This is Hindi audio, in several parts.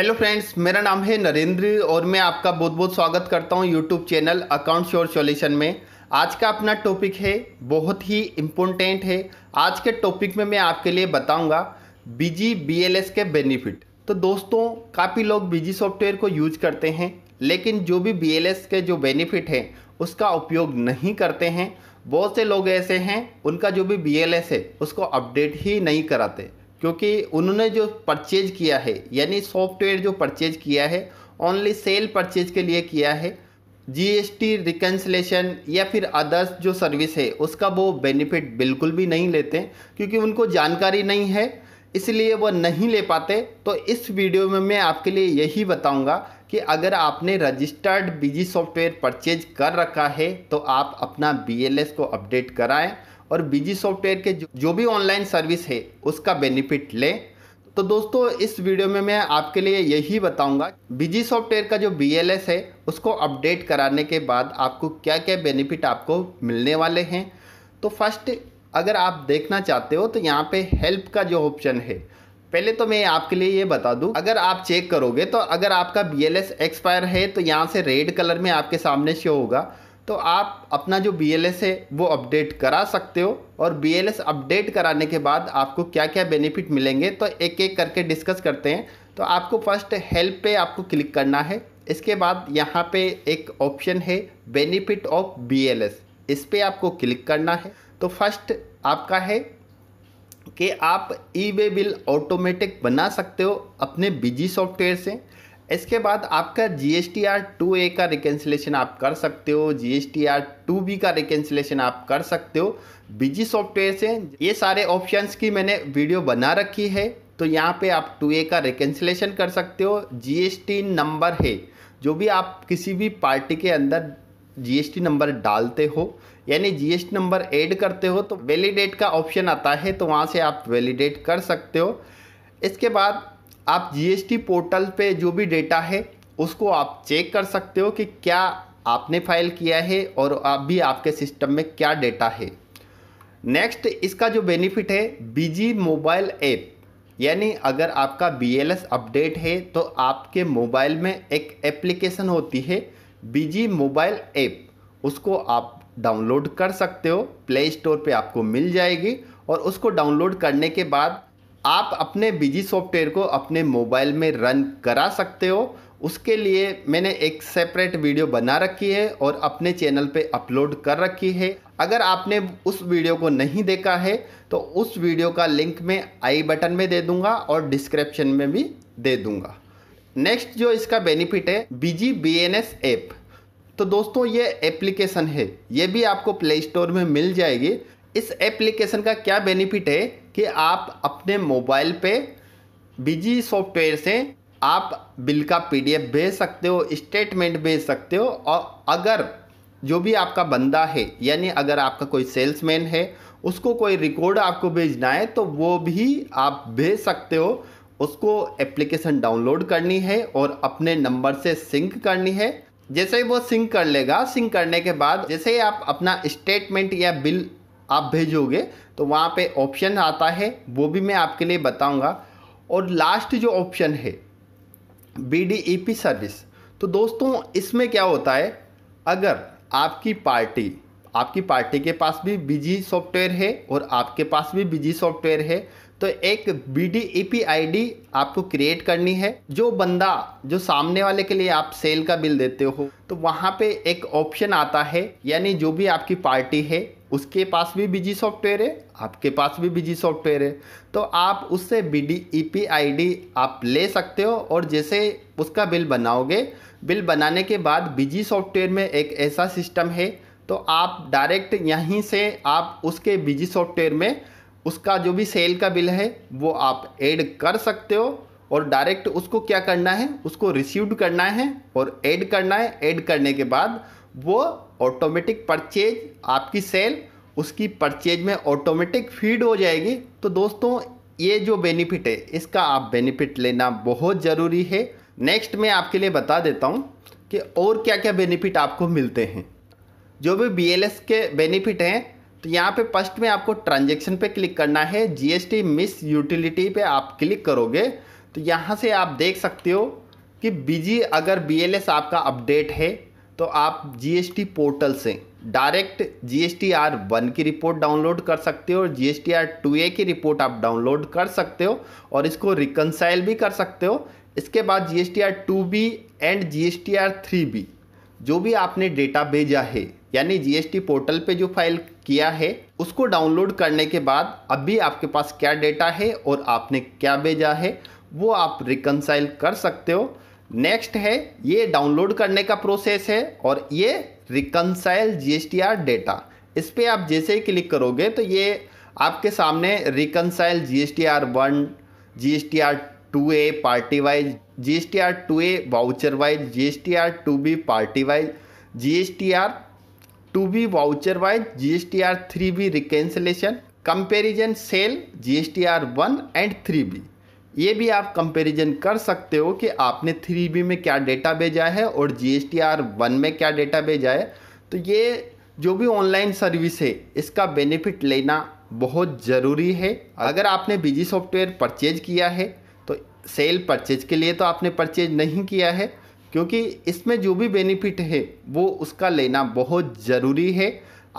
हेलो फ्रेंड्स मेरा नाम है नरेंद्र और मैं आपका बहुत बहुत स्वागत करता हूं YouTube channel account sure solution में आज का अपना टॉपिक है बहुत ही इम्पोर्टेंट है आज के टॉपिक में मैं आपके लिए बताऊंगा बिजी बीएलएस के बेनिफिट तो दोस्तों काफ़ी लोग बिजी सॉफ्टवेयर को यूज करते हैं लेकिन जो भी बी के जो बेनिफिट हैं उसका उपयोग नहीं करते हैं बहुत से लोग ऐसे हैं उनका जो भी बी है उसको अपडेट ही नहीं कराते क्योंकि उन्होंने जो परचेज किया है यानी सॉफ्टवेयर जो परचेज किया है ओनली सेल परचेज के लिए किया है जीएसटी रिकन्सलेशन या फिर अदर्स जो सर्विस है उसका वो बेनिफिट बिल्कुल भी नहीं लेते क्योंकि उनको जानकारी नहीं है इसलिए वह नहीं ले पाते तो इस वीडियो में मैं आपके लिए यही बताऊंगा कि अगर आपने रजिस्टर्ड बिजी सॉफ्टवेयर परचेज कर रखा है तो आप अपना बी को अपडेट कराएं और बीजी सॉफ्टवेयर के जो भी ऑनलाइन सर्विस है उसका बेनिफिट लें तो दोस्तों इस वीडियो में मैं आपके लिए यही बताऊंगा बीजी सॉफ्टवेयर का जो बी है उसको अपडेट कराने के बाद आपको क्या क्या बेनिफिट आपको मिलने वाले हैं तो फर्स्ट अगर आप देखना चाहते हो तो यहाँ पे हेल्प का जो ऑप्शन है पहले तो मैं आपके लिए ये बता दूं अगर आप चेक करोगे तो अगर आपका बी एक्सपायर है तो यहाँ से रेड कलर में आपके सामने शो होगा तो आप अपना जो बी है वो अपडेट करा सकते हो और बी अपडेट कराने के बाद आपको क्या क्या बेनिफिट मिलेंगे तो एक एक करके डिस्कस करते हैं तो आपको फर्स्ट हेल्प पे आपको क्लिक करना है इसके बाद यहाँ पे एक ऑप्शन है बेनिफिट ऑफ बी इस पर आपको क्लिक करना है तो फर्स्ट आपका है कि आप ई वे बिल ऑटोमेटिक बना सकते हो अपने बिजी सॉफ्टवेयर से इसके बाद आपका G S T R two A का रिकेंसलेशन आप कर सकते हो G S T R two B का रिकेंसलेशन आप कर सकते हो बिजी सॉफ्टवेयर से ये सारे ऑप्शंस की मैंने वीडियो बना रखी है तो यहाँ पे आप टू ए का रिकेंसलेशन कर सकते हो जी एस टी नंबर है जो भी आप किसी भी पार्टी के अंदर जी एस टी नंबर डालते हो यानी G S T number add करते हो तो वैलिडेट का ऑप्शन आता है तो वहाँ से आप वैलिडेट कर सकते हो इसके बाद आप जीएसटी पोर्टल पे जो भी डेटा है उसको आप चेक कर सकते हो कि क्या आपने फाइल किया है और आप भी आपके सिस्टम में क्या डेटा है नेक्स्ट इसका जो बेनिफिट है बीजी मोबाइल ऐप यानी अगर आपका बी अपडेट है तो आपके मोबाइल में एक एप्लीकेशन होती है बीजी मोबाइल ऐप उसको आप डाउनलोड कर सकते हो प्ले स्टोर पर आपको मिल जाएगी और उसको डाउनलोड करने के बाद आप अपने बिजी सॉफ्टवेयर को अपने मोबाइल में रन करा सकते हो उसके लिए मैंने एक सेपरेट वीडियो बना रखी है और अपने चैनल पे अपलोड कर रखी है अगर आपने उस वीडियो को नहीं देखा है तो उस वीडियो का लिंक मैं आई बटन में दे दूंगा और डिस्क्रिप्शन में भी दे दूंगा नेक्स्ट जो इसका बेनिफिट है Busy B N S app तो दोस्तों ये एप्लीकेशन है ये भी आपको प्ले स्टोर में मिल जाएगी इस एप्लीकेशन का क्या बेनिफिट है कि आप अपने मोबाइल पे बिजी सॉफ्टवेयर से आप बिल का पीडीएफ भेज सकते हो स्टेटमेंट भेज सकते हो और अगर जो भी आपका बंदा है यानी अगर आपका कोई सेल्समैन है उसको कोई रिकॉर्ड आपको भेजना है तो वो भी आप भेज सकते हो उसको एप्लीकेशन डाउनलोड करनी है और अपने नंबर से सिंक करनी है जैसे ही वो सिंक कर लेगा सिंक करने के बाद जैसे ही आप अपना स्टेटमेंट या बिल आप भेजोगे तो वहाँ पे ऑप्शन आता है वो भी मैं आपके लिए बताऊँगा और लास्ट जो ऑप्शन है बी सर्विस e तो दोस्तों इसमें क्या होता है अगर आपकी पार्टी आपकी पार्टी के पास भी बिजी सॉफ्टवेयर है और आपके पास भी बिजी सॉफ्टवेयर है तो एक B D E P I D आपको क्रिएट करनी है जो बंदा जो सामने वाले के लिए आप सेल का बिल देते हो तो वहाँ पे एक ऑप्शन आता है यानी जो भी आपकी पार्टी है उसके पास भी बिजी सॉफ्टवेयर है आपके पास भी बिजी सॉफ्टवेयर है तो आप उससे B D E P I D आप ले सकते हो और जैसे उसका बिल बनाओगे बिल बनाने के बाद बिजी सॉफ्टवेयर में एक ऐसा सिस्टम है तो आप डायरेक्ट यहीं से आप उसके बिजी सॉफ्टवेयर में उसका जो भी सेल का बिल है वो आप ऐड कर सकते हो और डायरेक्ट उसको क्या करना है उसको रिसीव करना है और ऐड करना है ऐड करने के बाद वो ऑटोमेटिक परचेज आपकी सेल उसकी परचेज में ऑटोमेटिक फीड हो जाएगी तो दोस्तों ये जो बेनिफिट है इसका आप बेनिफिट लेना बहुत ज़रूरी है नेक्स्ट मैं आपके लिए बता देता हूँ कि और क्या क्या बेनिफिट आपको मिलते हैं जो भी बी के बेनिफिट हैं तो यहाँ पे फर्स्ट में आपको ट्रांजेक्शन पे क्लिक करना है जीएसटी मिस यूटिलिटी पे आप क्लिक करोगे तो यहाँ से आप देख सकते हो कि बीजी अगर बी आपका अपडेट है तो आप जीएसटी पोर्टल से direct G S T R one की रिपोर्ट डाउनलोड कर सकते हो और G S T R two A की रिपोर्ट आप डाउनलोड कर सकते हो और इसको रिकनसाइल भी कर सकते हो इसके बाद G S T R two B and G S T R three B जो भी आपने डेटा भेजा है यानी जीएसटी पोर्टल पे जो फाइल किया है उसको डाउनलोड करने के बाद अभी आपके पास क्या डेटा है और आपने क्या भेजा है वो आप रिकनसाइल कर सकते हो नेक्स्ट है ये डाउनलोड करने का प्रोसेस है और ये रिकनसाइल जीएसटीआर डेटा इस पर आप जैसे ही क्लिक करोगे तो ये आपके सामने reconcile GSTR one GSTR two A party wise GSTR two A voucher wise GSTR two B party wise GSTR two B voucher wise GSTR three B reconciliation comparison sale GSTR one and three B ये भी आप कंपैरिजन कर सकते हो कि आपने थ्री बी में क्या डेटा भेजा है और G S T R one में क्या डेटा भेजा है तो ये जो भी ऑनलाइन सर्विस है इसका बेनिफिट लेना बहुत ज़रूरी है अगर आपने बिजी सॉफ्टवेयर परचेज किया है तो सेल परचेज के लिए तो आपने परचेज नहीं किया है क्योंकि इसमें जो भी बेनिफिट है वो उसका लेना बहुत ज़रूरी है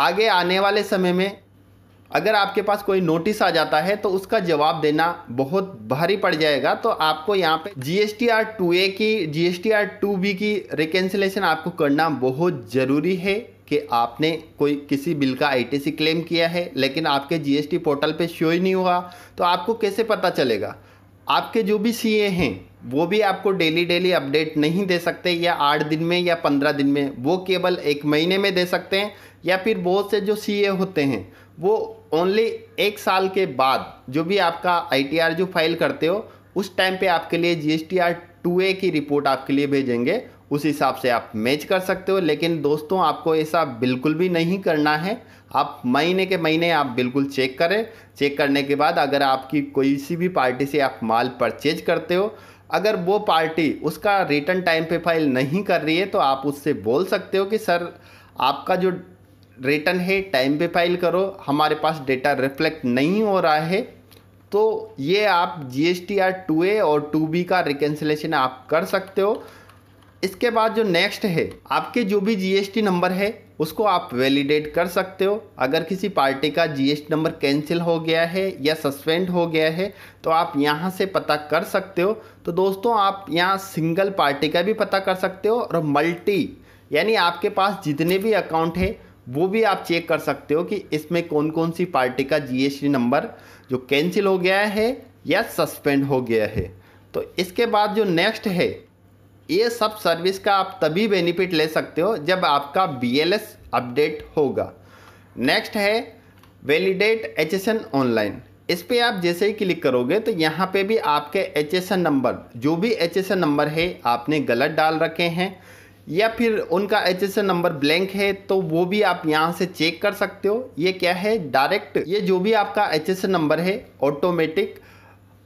आगे आने वाले समय में अगर आपके पास कोई नोटिस आ जाता है तो उसका जवाब देना बहुत भारी पड़ जाएगा तो आपको यहाँ पे G S T R two A की G S T R two B की रिकेंसलेशन आपको करना बहुत ज़रूरी है कि आपने कोई किसी बिल का आईटीसी क्लेम किया है लेकिन आपके जीएसटी पोर्टल पे शो ही नहीं हुआ तो आपको कैसे पता चलेगा आपके जो भी सीए हैं वो भी आपको डेली डेली अपडेट नहीं दे सकते या आठ दिन में या पंद्रह दिन में वो केवल एक महीने में दे सकते हैं या फिर बहुत से जो सीए होते हैं वो ओनली एक साल के बाद जो भी आपका आई जो फाइल करते हो उस टाइम पे आपके लिए जी एस की रिपोर्ट आपके लिए भेजेंगे उस हिसाब से आप मैच कर सकते हो लेकिन दोस्तों आपको ऐसा बिल्कुल भी नहीं करना है आप महीने के महीने आप बिल्कुल चेक करें चेक करने के बाद अगर आपकी कोई सी भी पार्टी से आप माल परचेज करते हो अगर वो पार्टी उसका रिटर्न टाइम पे फाइल नहीं कर रही है तो आप उससे बोल सकते हो कि सर आपका जो रिटर्न है टाइम पे फाइल करो हमारे पास डेटा रिफ्लेक्ट नहीं हो रहा है तो ये आप G S T R two A और टू बी का रिकेंसलेशन आप कर सकते हो इसके बाद जो नेक्स्ट है आपके जो भी जी एस टी नंबर है उसको आप वैलिडेट कर सकते हो अगर किसी पार्टी का G S T number cancel हो गया है या सस्पेंड हो गया है तो आप यहाँ से पता कर सकते हो तो दोस्तों आप यहाँ सिंगल पार्टी का भी पता कर सकते हो और मल्टी यानी आपके पास जितने भी अकाउंट है वो भी आप चेक कर सकते हो कि इसमें कौन कौन सी पार्टी का जीएसटी नंबर जो कैंसिल हो गया है या सस्पेंड हो गया है तो इसके बाद जो नेक्स्ट है ये सब सर्विस का आप तभी बेनिफिट ले सकते हो जब आपका बीएलएस अपडेट होगा नेक्स्ट है वैलिडेट एच ऑनलाइन इस पर आप जैसे ही क्लिक करोगे तो यहाँ पे भी आपके एच नंबर जो भी एच नंबर है आपने गलत डाल रखे हैं या फिर उनका एच नंबर ब्लैंक है तो वो भी आप यहाँ से चेक कर सकते हो ये क्या है डायरेक्ट ये जो भी आपका एच नंबर है ऑटोमेटिक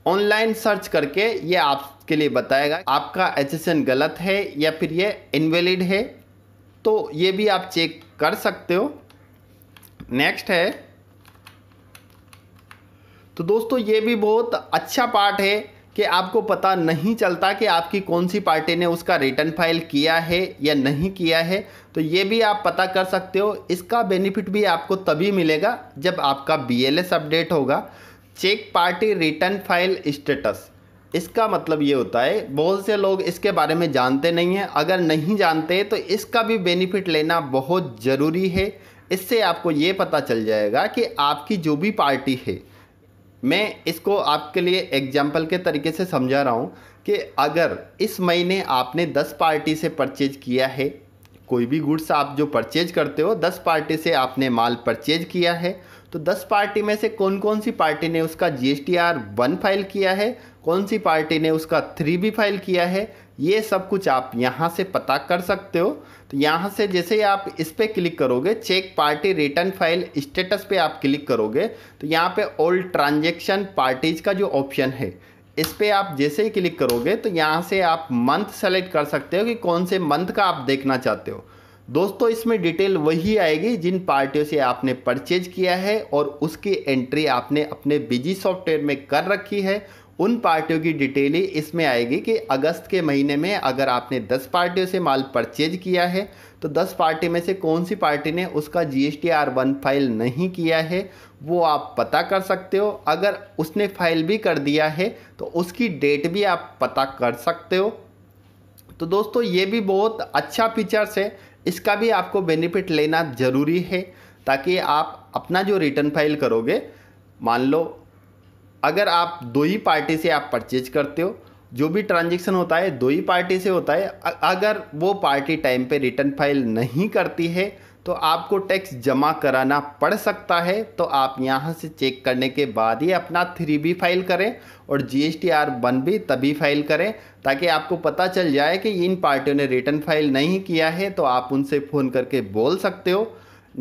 ऑनलाइन सर्च करके ये आपके लिए बताएगा आपका एच गलत है या फिर ये इनवेलिड है तो ये भी आप चेक कर सकते हो नेक्स्ट है तो दोस्तों ये भी बहुत अच्छा पार्ट है कि आपको पता नहीं चलता कि आपकी कौन सी पार्टी ने उसका रिटर्न फाइल किया है या नहीं किया है तो ये भी आप पता कर सकते हो इसका बेनिफिट भी आपको तभी मिलेगा जब आपका बीएलएस अपडेट होगा check party return file status इसका मतलब ये होता है बहुत से लोग इसके बारे में जानते नहीं हैं अगर नहीं जानते तो इसका भी बेनिफिट लेना बहुत ज़रूरी है इससे आपको ये पता चल जाएगा कि आपकी जो भी पार्टी है मैं इसको आपके लिए एग्जाम्पल के तरीके से समझा रहा हूँ कि अगर इस महीने आपने दस पार्टी से परचेज किया है कोई भी गुड्स आप जो परचेज करते हो दस पार्टी से आपने माल परचेज किया है तो दस पार्टी में से कौन कौन सी पार्टी ने उसका G S T R one file किया है कौन सी पार्टी ने उसका थ्री भी फाइल किया है ये सब कुछ आप यहाँ से पता कर सकते हो तो यहाँ से जैसे ही आप इस पर क्लिक करोगे check party return file status पे आप क्लिक करोगे तो यहाँ पे ओल्ड ट्रांजेक्शन पार्टीज का जो ऑप्शन है इस पर आप जैसे ही क्लिक करोगे तो यहाँ से आप मंथ सेलेक्ट कर सकते हो कि कौन से मंथ का आप देखना चाहते हो दोस्तों इसमें डिटेल वही आएगी जिन पार्टियों से आपने परचेज किया है और उसकी एंट्री आपने अपने बिजी सॉफ्टवेयर में कर रखी है उन पार्टियों की डिटेलें इसमें आएगी कि अगस्त के महीने में अगर आपने 10 पार्टियों से माल परचेज किया है तो 10 पार्टी में से कौन सी पार्टी ने उसका G S T R one file नहीं किया है वो आप पता कर सकते हो अगर उसने फाइल भी कर दिया है तो उसकी डेट भी आप पता कर सकते हो तो दोस्तों ये भी बहुत अच्छा फीचर्स है इसका भी आपको बेनिफिट लेना ज़रूरी है ताकि आप अपना जो रिटर्न फाइल करोगे मान लो अगर आप दो ही पार्टी से आप परचेज करते हो जो भी ट्रांजेक्शन होता है दो ही पार्टी से होता है अगर वो पार्टी टाइम पे रिटर्न फाइल नहीं करती है तो आपको टैक्स जमा कराना पड़ सकता है तो आप यहाँ से चेक करने के बाद ही अपना थ्री बी फाइल करें और G S T R one भी तभी फाइल करें ताकि आपको पता चल जाए कि इन पार्टियों ने रिटर्न फाइल नहीं किया है तो आप उनसे फ़ोन करके बोल सकते हो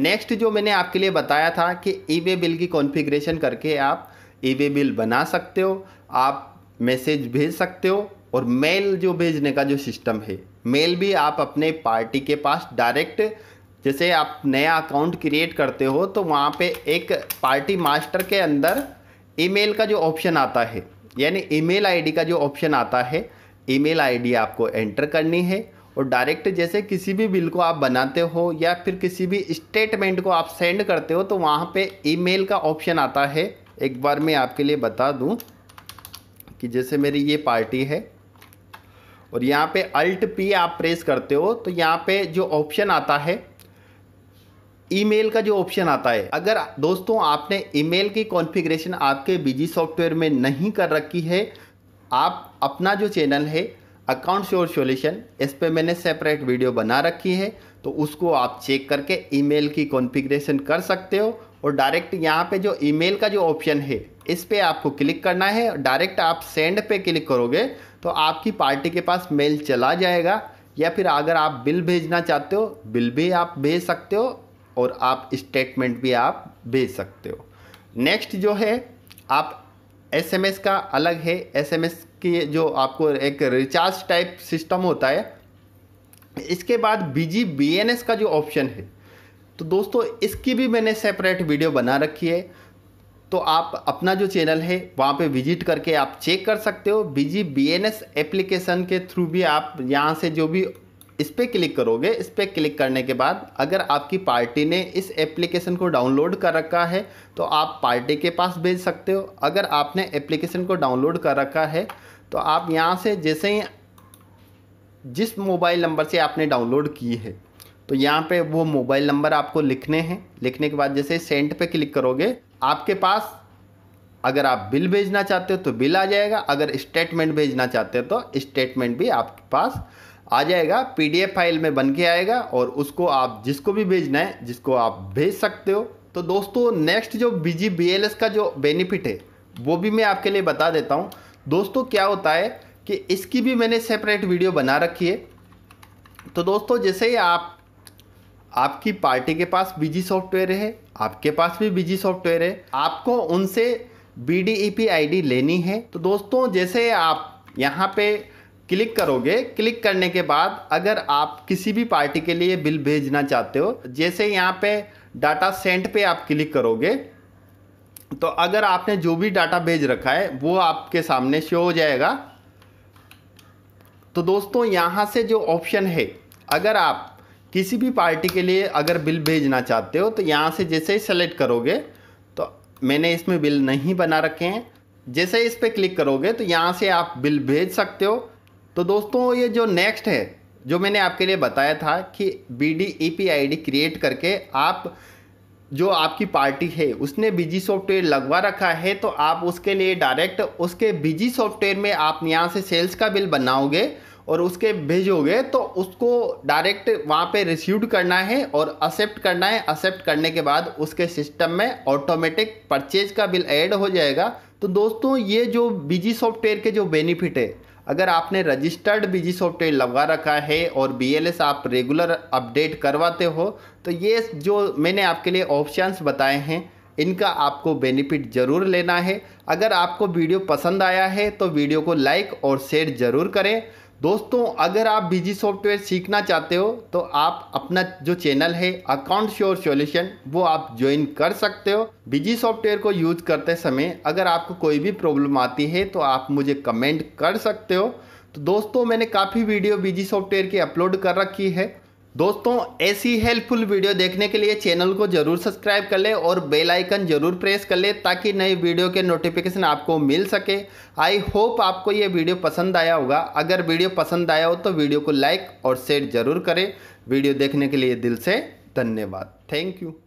नेक्स्ट जो मैंने आपके लिए बताया था कि ई वे बिल की कॉन्फ़िगरेशन करके आप ई वे बिल बना सकते हो आप मैसेज भेज सकते हो और मेल जो भेजने का जो सिस्टम है मेल भी आप अपने पार्टी के पास डायरेक्ट जैसे आप नया अकाउंट क्रिएट करते हो तो वहाँ पे एक पार्टी मास्टर के अंदर ईमेल का जो ऑप्शन आता है यानी ईमेल आईडी का जो ऑप्शन आता है ईमेल आईडी आपको एंटर करनी है और डायरेक्ट जैसे किसी भी बिल को आप बनाते हो या फिर किसी भी स्टेटमेंट को आप सेंड करते हो तो वहाँ पे ईमेल का ऑप्शन आता है एक बार मैं आपके लिए बता दूं कि जैसे मेरी ये पार्टी है और यहाँ पे अल्ट पी आप प्रेस करते हो तो यहाँ पे जो ऑप्शन आता है ईमेल का जो ऑप्शन आता है अगर दोस्तों आपने ईमेल की कॉन्फ़िगरेशन आपके बिजी सॉफ्टवेयर में नहीं कर रखी है आप अपना जो चैनल है अकाउंट श्योर सोल्यूशन इस पर मैंने सेपरेट वीडियो बना रखी है तो उसको आप चेक करके ईमेल की कॉन्फ़िगरेशन कर सकते हो और डायरेक्ट यहाँ पे जो ईमेल का जो ऑप्शन है इस पर आपको क्लिक करना है और डायरेक्ट आप सेंड पे क्लिक करोगे तो आपकी पार्टी के पास मेल चला जाएगा या फिर अगर आप बिल भेजना चाहते हो बिल भी आप भेज सकते हो और आप स्टेटमेंट भी आप भेज सकते हो नेक्स्ट जो है आप एसएमएस का अलग है एसएमएस की जो आपको एक रिचार्ज टाइप सिस्टम होता है इसके बाद बीजी बी एन एस का जो ऑप्शन है तो दोस्तों इसकी भी मैंने सेपरेट वीडियो बना रखी है तो आप अपना जो चैनल है वहाँ पे विजिट करके आप चेक कर सकते हो Busy B N S application के थ्रू भी आप यहाँ से जो भी इस पर क्लिक करोगे इस पर क्लिक करने के बाद अगर आपकी पार्टी ने इस एप्लीकेशन को डाउनलोड कर रखा है तो आप पार्टी के पास भेज सकते हो अगर आपने एप्लीकेशन को डाउनलोड कर रखा है तो आप यहाँ से जैसे ही जिस मोबाइल नंबर से आपने डाउनलोड की है तो यहाँ पे वो मोबाइल नंबर आपको लिखने हैं लिखने के बाद जैसे सेंड पे क्लिक करोगे आपके पास अगर आप बिल भेजना चाहते हो तो बिल आ जाएगा अगर स्टेटमेंट भेजना चाहते हो तो स्टेटमेंट भी आपके पास आ जाएगा पीडीएफ फाइल में बन के आएगा और उसको आप जिसको भी भेजना है जिसको आप भेज सकते हो तो दोस्तों नेक्स्ट जो बीजी बीएलएस का जो बेनिफिट है वो भी मैं आपके लिए बता देता हूँ दोस्तों क्या होता है कि इसकी भी मैंने सेपरेट वीडियो बना रखी है तो दोस्तों जैसे ही आप आपकी पार्टी के पास बिजी सॉफ्टवेयर है आपके पास भी बिजी सॉफ्टवेयर है आपको उनसे B D E P I D लेनी है तो दोस्तों जैसे आप यहाँ पे क्लिक करोगे क्लिक करने के बाद अगर आप किसी भी पार्टी के लिए बिल भेजना चाहते हो जैसे यहाँ पे डाटा सेंट पे आप क्लिक करोगे तो अगर आपने जो भी डाटा भेज रखा है वो आपके सामने शो हो जाएगा तो दोस्तों यहाँ से जो ऑप्शन है अगर आप किसी भी पार्टी के लिए अगर बिल भेजना चाहते हो तो यहाँ से जैसे ही सेलेक्ट करोगे तो मैंने इसमें बिल नहीं बना रखे हैं जैसे इस पर क्लिक करोगे तो यहाँ से आप बिल भेज सकते हो तो दोस्तों ये जो नेक्स्ट है जो मैंने आपके लिए बताया था कि B D E P I D create करके आप जो आपकी पार्टी है उसने बिजी सॉफ्टवेयर लगवा रखा है तो आप उसके लिए डायरेक्ट उसके बिजी सॉफ्टवेयर में आप यहाँ से सेल्स का बिल बनाओगे और उसके भेजोगे तो उसको डायरेक्ट वहाँ पे रिसीव करना है और एक्सेप्ट करना है एक्सेप्ट करने के बाद उसके सिस्टम में ऑटोमेटिक परचेज का बिल ऐड हो जाएगा तो दोस्तों ये जो बिजी सॉफ्टवेयर के जो बेनिफिट है अगर आपने रजिस्टर्ड बिजी सॉफ्टवेयर लगा रखा है और बीएलएस आप रेगुलर अपडेट करवाते हो तो ये जो मैंने आपके लिए ऑप्शंस बताए हैं इनका आपको बेनिफिट ज़रूर लेना है अगर आपको वीडियो पसंद आया है तो वीडियो को लाइक और शेयर ज़रूर करें दोस्तों अगर आप बिजी सॉफ्टवेयर सीखना चाहते हो तो आप अपना जो चैनल है अकाउंट श्योर सॉल्यूशन वो आप ज्वाइन कर सकते हो बिजी सॉफ्टवेयर को यूज करते समय अगर आपको कोई भी प्रॉब्लम आती है तो आप मुझे कमेंट कर सकते हो तो दोस्तों मैंने काफ़ी वीडियो बिजी सॉफ्टवेयर की अपलोड कर रखी है दोस्तों ऐसी हेल्पफुल वीडियो देखने के लिए चैनल को जरूर सब्सक्राइब कर ले और बेल आइकन जरूर प्रेस कर ले ताकि नई वीडियो के नोटिफिकेशन आपको मिल सके आई होप आपको ये वीडियो पसंद आया होगा अगर वीडियो पसंद आया हो तो वीडियो को लाइक और शेयर जरूर करें वीडियो देखने के लिए दिल से धन्यवाद थैंक यू